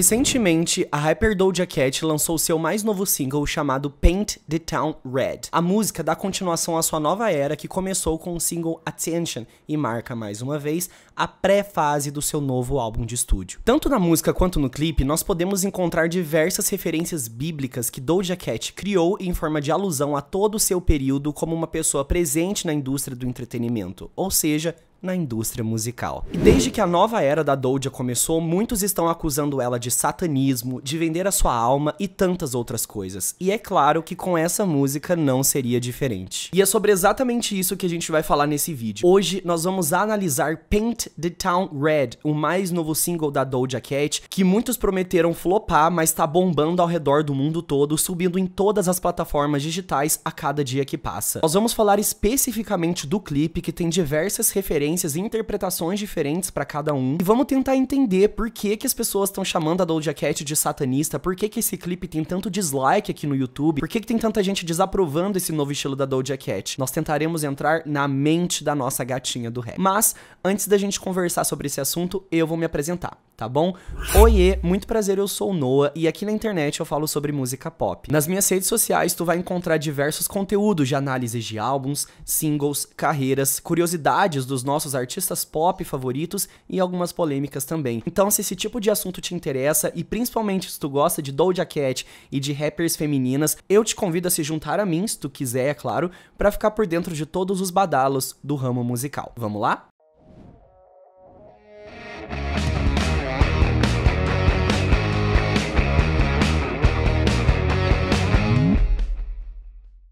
Recentemente, a rapper Doja Cat lançou seu mais novo single chamado Paint the Town Red. A música dá continuação à sua nova era que começou com o single Attention e marca mais uma vez a pré-fase do seu novo álbum de estúdio. Tanto na música quanto no clipe, nós podemos encontrar diversas referências bíblicas que Doja Cat criou em forma de alusão a todo o seu período como uma pessoa presente na indústria do entretenimento, ou seja, na indústria musical. E desde que a nova era da Doja começou, muitos estão acusando ela de satanismo, de vender a sua alma e tantas outras coisas. E é claro que com essa música não seria diferente. E é sobre exatamente isso que a gente vai falar nesse vídeo. Hoje nós vamos analisar Paint the Town Red, o mais novo single da Doja Cat, que muitos prometeram flopar, mas tá bombando ao redor do mundo todo, subindo em todas as plataformas digitais a cada dia que passa. Nós vamos falar especificamente do clipe que tem diversas referências referências e interpretações diferentes para cada um. E vamos tentar entender por que, que as pessoas estão chamando a Doja Cat de satanista, por que, que esse clipe tem tanto dislike aqui no YouTube, por que, que tem tanta gente desaprovando esse novo estilo da Doja Cat. Nós tentaremos entrar na mente da nossa gatinha do rap. Mas, antes da gente conversar sobre esse assunto, eu vou me apresentar, tá bom? Oiê, muito prazer, eu sou o Noah e aqui na internet eu falo sobre música pop. Nas minhas redes sociais tu vai encontrar diversos conteúdos de análises de álbuns, singles, carreiras, curiosidades dos nossos nossos artistas pop favoritos e algumas polêmicas também. Então, se esse tipo de assunto te interessa e principalmente se tu gosta de Doja Cat e de rappers femininas, eu te convido a se juntar a mim, se tu quiser, é claro, para ficar por dentro de todos os badalos do ramo musical. Vamos lá?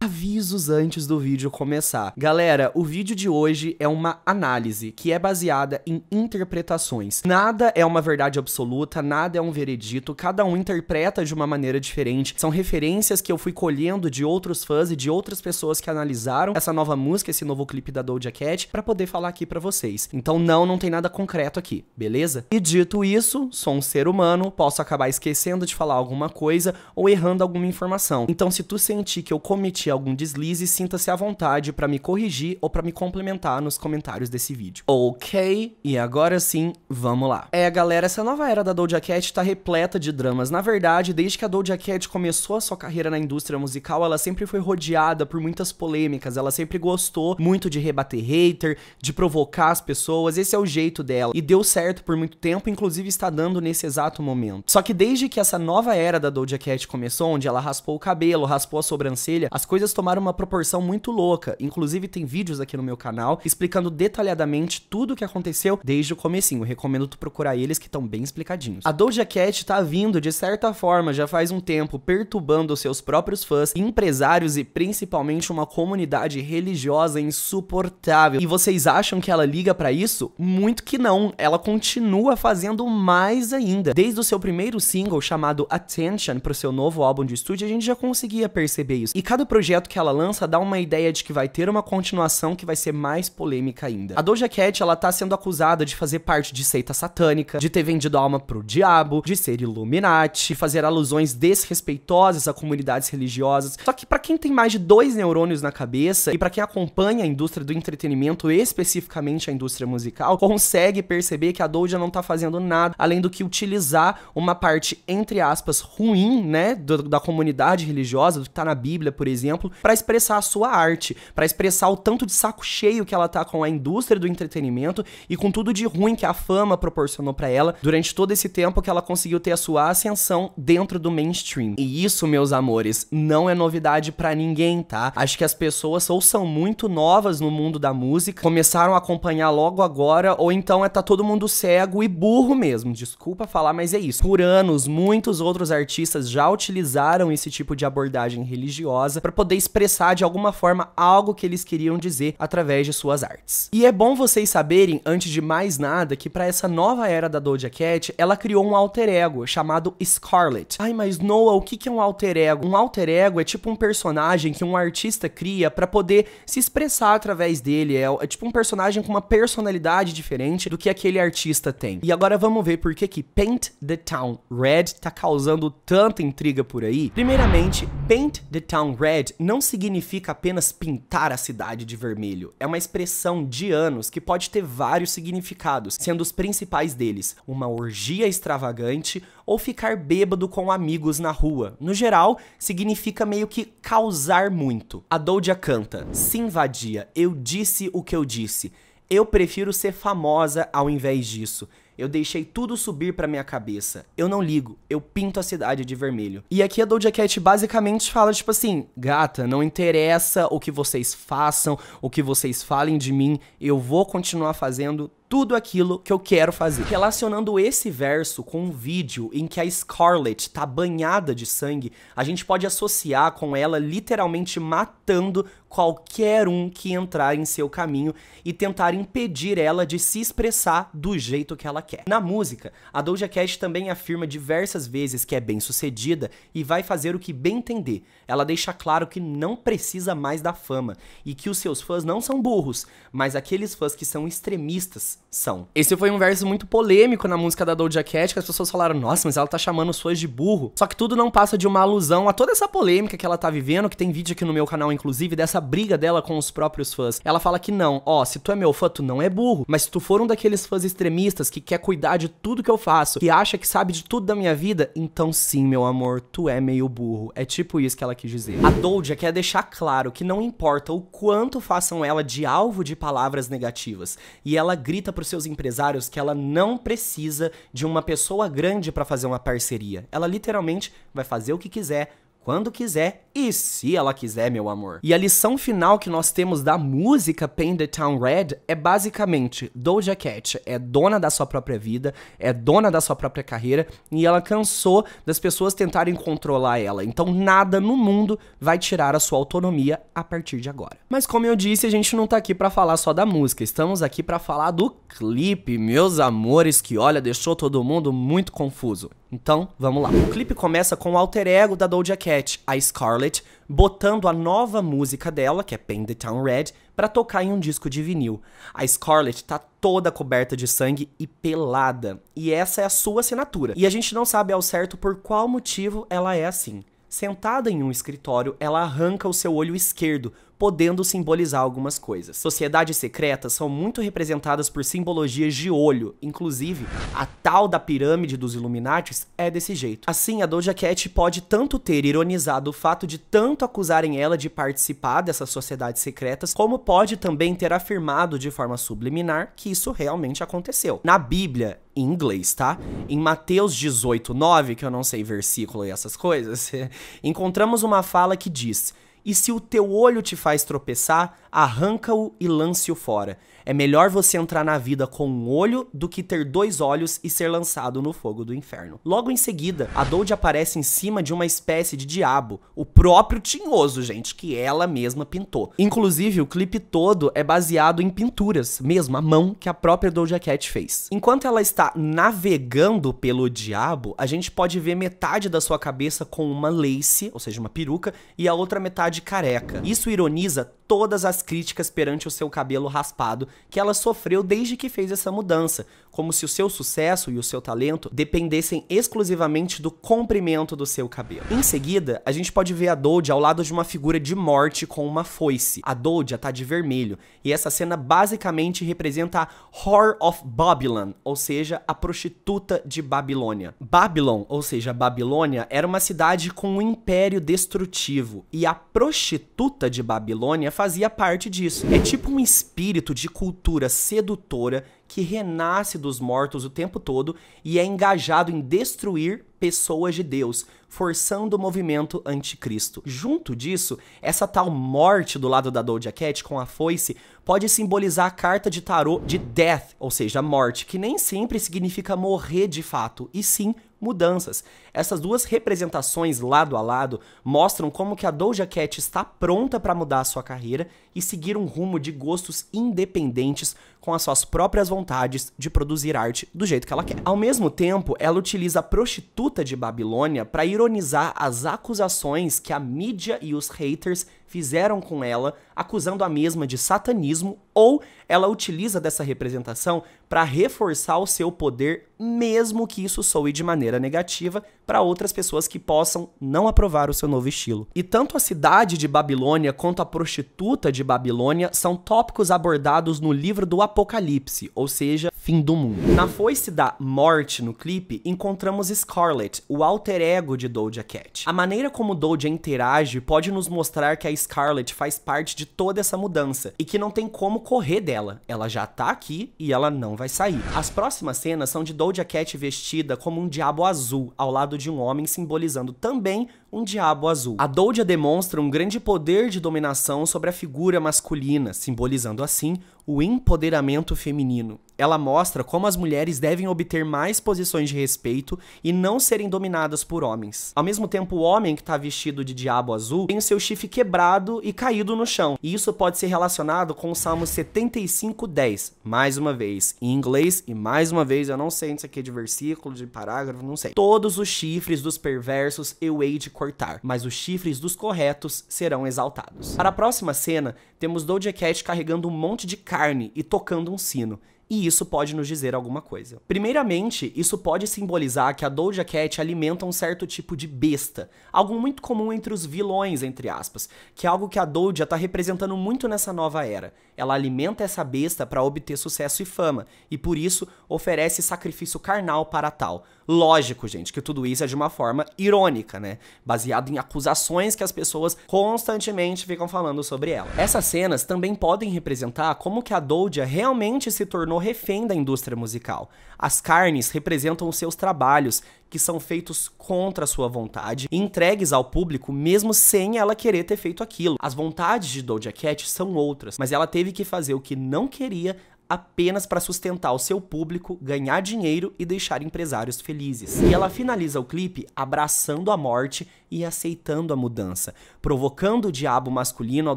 Avisos antes do vídeo começar. Galera, o vídeo de hoje é uma análise que é baseada em interpretações. Nada é uma verdade absoluta, nada é um veredito, cada um interpreta de uma maneira diferente. São referências que eu fui colhendo de outros fãs e de outras pessoas que analisaram essa nova música, esse novo clipe da Doja Cat, para poder falar aqui para vocês. Então não, não tem nada concreto aqui, beleza? E dito isso, sou um ser humano, posso acabar esquecendo de falar alguma coisa ou errando alguma informação. Então se tu sentir que eu cometi cometi algum deslize, sinta-se à vontade para me corrigir ou para me complementar nos comentários desse vídeo. Ok, e agora sim, vamos lá. É, galera, essa nova era da Doja Cat tá repleta de dramas. Na verdade, desde que a Doja Cat começou a sua carreira na indústria musical, ela sempre foi rodeada por muitas polêmicas, ela sempre gostou muito de rebater hater, de provocar as pessoas, esse é o jeito dela. E deu certo por muito tempo, inclusive está dando nesse exato momento. Só que desde que essa nova era da Doja Cat começou, onde ela raspou o cabelo, raspou a sobrancelha, as coisas coisas tomaram uma proporção muito louca. Inclusive tem vídeos aqui no meu canal explicando detalhadamente tudo o que aconteceu desde o comecinho. recomendo tu procurar eles que estão bem explicadinhos. A Doja Cat tá vindo de certa forma já faz um tempo perturbando seus próprios fãs, empresários e principalmente uma comunidade religiosa insuportável. E vocês acham que ela liga para isso? Muito que não. Ela continua fazendo mais ainda. Desde o seu primeiro single chamado Attention pro seu novo álbum de estúdio, a gente já conseguia perceber isso. E cada projeto projeto que ela lança dá uma ideia de que vai ter uma continuação que vai ser mais polêmica ainda. A Doja Cat, ela tá sendo acusada de fazer parte de seita satânica, de ter vendido a alma pro diabo, de ser Illuminati, de fazer alusões desrespeitosas a comunidades religiosas. Só que para quem tem mais de dois neurônios na cabeça e para quem acompanha a indústria do entretenimento, especificamente a indústria musical, consegue perceber que a Doja não tá fazendo nada além do que utilizar uma parte, entre aspas, ruim, né, do, da comunidade religiosa, do que tá na Bíblia, por exemplo, exemplo, para expressar a sua arte, para expressar o tanto de saco cheio que ela tá com a indústria do entretenimento e com tudo de ruim que a fama proporcionou para ela durante todo esse tempo que ela conseguiu ter a sua ascensão dentro do mainstream. E isso, meus amores, não é novidade para ninguém, tá? Acho que as pessoas ou são muito novas no mundo da música, começaram a acompanhar logo agora, ou então é tá todo mundo cego e burro mesmo. Desculpa falar, mas é isso. Por anos, muitos outros artistas já utilizaram esse tipo de abordagem religiosa para poder poder expressar de alguma forma algo que eles queriam dizer através de suas artes. E é bom vocês saberem, antes de mais nada, que para essa nova era da Doja Cat, ela criou um alter ego chamado Scarlet. Ai, mas Noah, o que é um alter ego? Um alter ego é tipo um personagem que um artista cria para poder se expressar através dele. É, é, tipo um personagem com uma personalidade diferente do que aquele artista tem. E agora vamos ver por que que Paint the Town Red tá causando tanta intriga por aí. Primeiramente, Paint the Town Red não significa apenas pintar a cidade de vermelho, é uma expressão de anos que pode ter vários significados, sendo os principais deles uma orgia extravagante ou ficar bêbado com amigos na rua. No geral, significa meio que causar muito. A Doudia canta: Sim, vadia, eu disse o que eu disse. Eu prefiro ser famosa ao invés disso. Eu deixei tudo subir para minha cabeça. Eu não ligo, eu pinto a cidade de vermelho. E aqui a Doja Cat basicamente fala tipo assim: "Gata, não interessa o que vocês façam, o que vocês falem de mim, eu vou continuar fazendo tudo aquilo que eu quero fazer. Relacionando esse verso com um vídeo em que a Scarlett tá banhada de sangue, a gente pode associar com ela literalmente matando qualquer um que entrar em seu caminho e tentar impedir ela de se expressar do jeito que ela quer. Na música, a Doja Cat também afirma diversas vezes que é bem-sucedida e vai fazer o que bem entender. Ela deixa claro que não precisa mais da fama e que os seus fãs não são burros, mas aqueles fãs que são extremistas são. Esse foi um verso muito polêmico na música da Doja Cat, que as pessoas falaram, nossa, mas ela tá chamando os fãs de burro. Só que tudo não passa de uma alusão a toda essa polêmica que ela tá vivendo, que tem vídeo aqui no meu canal, inclusive, dessa briga dela com os próprios fãs. Ela fala que não, ó, se tu é meu fã, tu não é burro, mas se tu for um daqueles fãs extremistas que quer cuidar de tudo que eu faço, que acha que sabe de tudo da minha vida, então sim, meu amor, tu é meio burro. É tipo isso que ela quis dizer. A Doja quer deixar claro que não importa o quanto façam ela de alvo de palavras negativas, e ela grita facilita para os seus empresários que ela não precisa de uma pessoa grande para fazer uma parceria. Ela literalmente vai fazer o que quiser quando quiser e se ela quiser, meu amor. E a lição final que nós temos da música Paint the Town Red é basicamente Doja Cat é dona da sua própria vida, é dona da sua própria carreira e ela cansou das pessoas tentarem controlar ela. Então nada no mundo vai tirar a sua autonomia a partir de agora. Mas como eu disse, a gente não tá aqui para falar só da música, estamos aqui para falar do clipe, meus amores, que olha, deixou todo mundo muito confuso. Então, vamos lá. O clipe começa com o alter ego da Doja Cat, a Scarlett, botando a nova música dela, que é Paint the Town Red, para tocar em um disco de vinil. A Scarlett tá toda coberta de sangue e pelada, e essa é a sua assinatura. E a gente não sabe ao certo por qual motivo ela é assim. Sentada em um escritório, ela arranca o seu olho esquerdo, podendo simbolizar algumas coisas. Sociedades secretas são muito representadas por simbologias de olho, inclusive a tal da pirâmide dos Illuminates é desse jeito. Assim, a Doja Cat pode tanto ter ironizado o fato de tanto acusarem ela de participar dessas sociedades secretas, como pode também ter afirmado de forma subliminar que isso realmente aconteceu. Na Bíblia, em inglês, tá? Em Mateus 18, 9, que eu não sei versículo e essas coisas, encontramos uma fala que diz e se o teu olho te faz tropeçar, arranca-o e lance-o fora. É melhor você entrar na vida com um olho do que ter dois olhos e ser lançado no fogo do inferno. Logo em seguida, a Dodge aparece em cima de uma espécie de diabo, o próprio Tinhoso, gente, que ela mesma pintou. Inclusive, o clipe todo é baseado em pinturas, mesmo a mão que a própria Doja Cat fez. Enquanto ela está navegando pelo diabo, a gente pode ver metade da sua cabeça com uma lace, ou seja, uma peruca, e a outra metade careca. Isso ironiza todas as críticas perante o seu cabelo raspado que ela sofreu desde que fez essa mudança, como se o seu sucesso e o seu talento dependessem exclusivamente do comprimento do seu cabelo. Em seguida, a gente pode ver a Dodge ao lado de uma figura de morte com uma foice. A Dodge tá de vermelho, e essa cena basicamente representa a Whore of Babylon, ou seja, a prostituta de Babilônia. Babylon, ou seja, Babilônia, era uma cidade com um império destrutivo, e a prostituta de Babilônia fazia parte parte disso. É tipo um espírito de cultura sedutora que renasce dos mortos o tempo todo e é engajado em destruir pessoas de Deus, forçando o movimento anticristo. Junto disso, essa tal morte do lado da Doja Cat com a foice pode simbolizar a carta de tarô de death, ou seja, morte, que nem sempre significa morrer de fato, e sim mudanças. Essas duas representações lado a lado mostram como que a Doja Cat está pronta para mudar a sua carreira e seguir um rumo de gostos independentes com as suas próprias vontades de produzir arte do jeito que ela quer. Ao mesmo tempo, ela utiliza a prostituta de Babilônia para ironizar as acusações que a mídia e os haters fizeram com ela, acusando a mesma de satanismo, ou ela utiliza dessa representação para reforçar o seu poder, mesmo que isso soe de maneira negativa para outras pessoas que possam não aprovar o seu novo estilo. E tanto a cidade de Babilônia quanto a prostituta de Babilônia são tópicos abordados no livro do Apocalipse, ou seja, fim do mundo. Na foice da morte no clipe, encontramos Scarlet, o alter ego de Doja Cat. A maneira como Doja interage pode nos mostrar que a Scarlet faz parte de toda essa mudança e que não tem como correr dela. Ela já tá aqui e ela não vai sair. As próximas cenas são de Doja Cat vestida como um diabo azul, ao lado de um homem simbolizando também um diabo azul. A Doudia demonstra um grande poder de dominação sobre a figura masculina, simbolizando assim o empoderamento feminino. Ela mostra como as mulheres devem obter mais posições de respeito e não serem dominadas por homens. Ao mesmo tempo, o homem que está vestido de diabo azul tem o seu chifre quebrado e caído no chão. E isso pode ser relacionado com o Salmo 75:10. Mais uma vez, em inglês e mais uma vez, eu não sei se aqui é de versículo, de parágrafo, não sei. Todos os chifres dos perversos eu hei de cortar, mas os chifres dos corretos serão exaltados. Para a próxima cena, temos Doja Cat carregando um monte de carne e tocando um sino e isso pode nos dizer alguma coisa. Primeiramente, isso pode simbolizar que a Doja Cat alimenta um certo tipo de besta, algo muito comum entre os vilões, entre aspas, que é algo que a Doja está representando muito nessa nova era. Ela alimenta essa besta para obter sucesso e fama, e por isso oferece sacrifício carnal para tal. Lógico, gente, que tudo isso é de uma forma irônica, né? Baseado em acusações que as pessoas constantemente ficam falando sobre ela. Essas cenas também podem representar como que a Doja realmente se tornou é refém da indústria musical. As carnes representam os seus trabalhos, que são feitos contra sua vontade e entregues ao público mesmo sem ela querer ter feito aquilo. As vontades de Doja Cat são outras, mas ela teve que fazer o que não queria apenas para sustentar o seu público, ganhar dinheiro e deixar empresários felizes. E ela finaliza o clipe abraçando a morte e aceitando a mudança, provocando o diabo masculino ao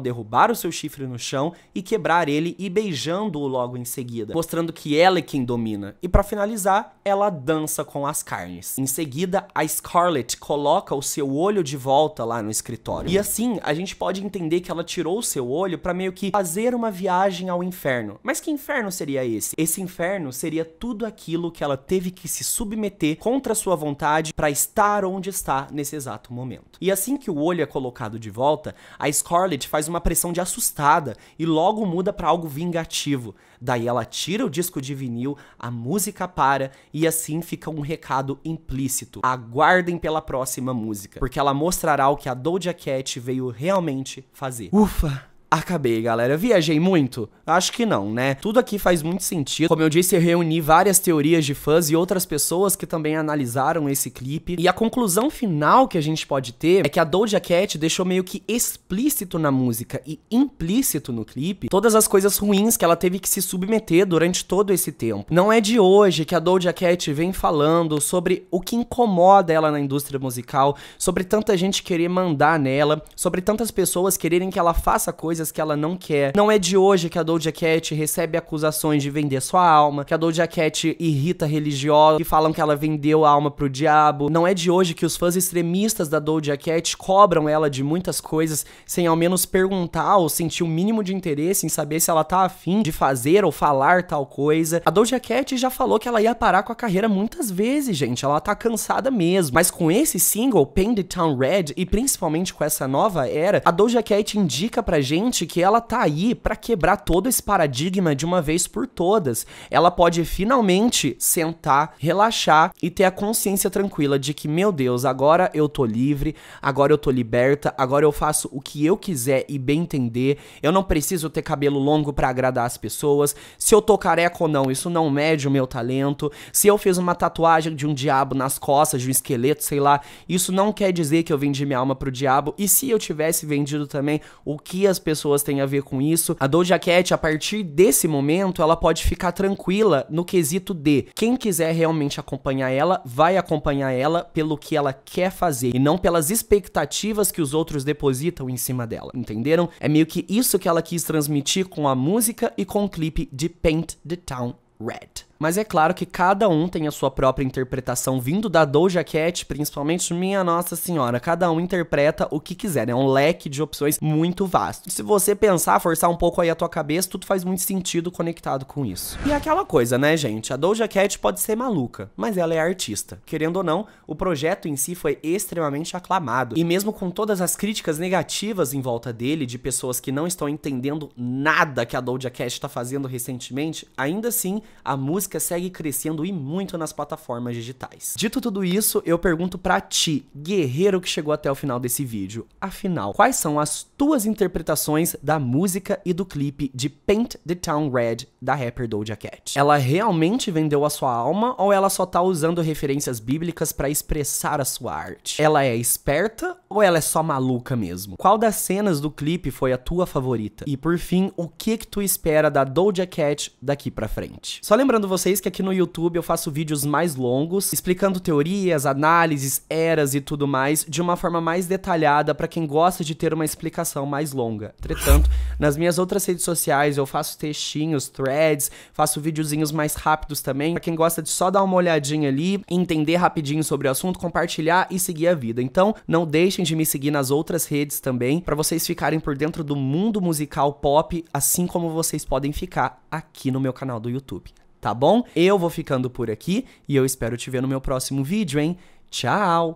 derrubar o seu chifre no chão e quebrar ele e beijando-o logo em seguida, mostrando que ela é quem domina. E para finalizar, ela dança com as carnes. Em seguida, a Scarlet coloca o seu olho de volta lá no escritório. E assim, a gente pode entender que ela tirou o seu olho para meio que fazer uma viagem ao inferno. Mas que inferno seria esse? Esse inferno seria tudo aquilo que ela teve que se submeter contra sua vontade para estar onde está nesse exato momento momento. E assim que o olho é colocado de volta, a Scarlett faz uma pressão de assustada e logo muda para algo vingativo. Daí ela tira o disco de vinil, a música para e assim fica um recado implícito. Aguardem pela próxima música, porque ela mostrará o que a Doja Cat veio realmente fazer. Ufa! Acabei, galera. Viajei muito? Acho que não, né? Tudo aqui faz muito sentido. Como eu disse, eu reuni várias teorias de fãs e outras pessoas que também analisaram esse clipe. E a conclusão final que a gente pode ter é que a Doja Cat deixou meio que explícito na música e implícito no clipe todas as coisas ruins que ela teve que se submeter durante todo esse tempo. Não é de hoje que a Doja Cat vem falando sobre o que incomoda ela na indústria musical, sobre tanta gente querer mandar nela, sobre tantas pessoas quererem que ela faça coisas coisas que ela não quer. Não é de hoje que a Doja Cat recebe acusações de vender sua alma, que a Doja Cat irrita religiosos, e falam que ela vendeu a alma pro diabo. Não é de hoje que os fãs extremistas da Doja Cat cobram ela de muitas coisas sem ao menos perguntar ou sentir o um mínimo de interesse em saber se ela tá afim de fazer ou falar tal coisa. A Doja Cat já falou que ela ia parar com a carreira muitas vezes, gente. Ela tá cansada mesmo. Mas com esse single, Painted the Town Red, e principalmente com essa nova era, a Doja Cat indica pra gente que ela tá aí para quebrar todo esse paradigma de uma vez por todas. Ela pode finalmente sentar, relaxar e ter a consciência tranquila de que, meu Deus, agora eu tô livre, agora eu tô liberta, agora eu faço o que eu quiser e bem entender. Eu não preciso ter cabelo longo para agradar as pessoas. Se eu tô careca ou não, isso não mede o meu talento. Se eu fiz uma tatuagem de um diabo nas costas, de um esqueleto, sei lá, isso não quer dizer que eu vendi minha alma pro diabo. E se eu tivesse vendido também, o que as pessoas pessoas tem a ver com isso. A Doja Cat, a partir desse momento, ela pode ficar tranquila no quesito de quem quiser realmente acompanhar ela, vai acompanhar ela pelo que ela quer fazer e não pelas expectativas que os outros depositam em cima dela, entenderam? É meio que isso que ela quis transmitir com a música e com o clipe de Paint the Town Red. Mas é claro que cada um tem a sua própria interpretação, vindo da Doja Cat, principalmente minha Nossa Senhora. Cada um interpreta o que quiser, né? É um leque de opções muito vasto. Se você pensar, forçar um pouco aí a tua cabeça, tudo faz muito sentido conectado com isso. E é aquela coisa, né, gente? A Doja Cat pode ser maluca, mas ela é artista. Querendo ou não, o projeto em si foi extremamente aclamado. E mesmo com todas as críticas negativas em volta dele, de pessoas que não estão entendendo nada que a Doja Cat tá fazendo recentemente, ainda assim, a música música segue crescendo e muito nas plataformas digitais. Dito tudo isso, eu pergunto para ti, guerreiro que chegou até o final desse vídeo. Afinal, quais são as tuas interpretações da música e do clipe de Paint the Town Red da rapper Doja Cat? Ela realmente vendeu a sua alma ou ela só tá usando referências bíblicas para expressar a sua arte? Ela é esperta ou ela é só maluca mesmo? Qual das cenas do clipe foi a tua favorita? E por fim, o que que tu espera da Doja Cat daqui para frente? Só lembrando você vocês que aqui no YouTube eu faço vídeos mais longos, explicando teorias, análises, eras e tudo mais, de uma forma mais detalhada para quem gosta de ter uma explicação mais longa. Entretanto, nas minhas outras redes sociais eu faço textinhos, threads, faço videozinhos mais rápidos também, para quem gosta de só dar uma olhadinha ali, entender rapidinho sobre o assunto, compartilhar e seguir a vida. Então, não deixem de me seguir nas outras redes também, para vocês ficarem por dentro do mundo musical pop, assim como vocês podem ficar aqui no meu canal do YouTube tá bom? Eu vou ficando por aqui e eu espero te ver no meu próximo vídeo, hein? Tchau!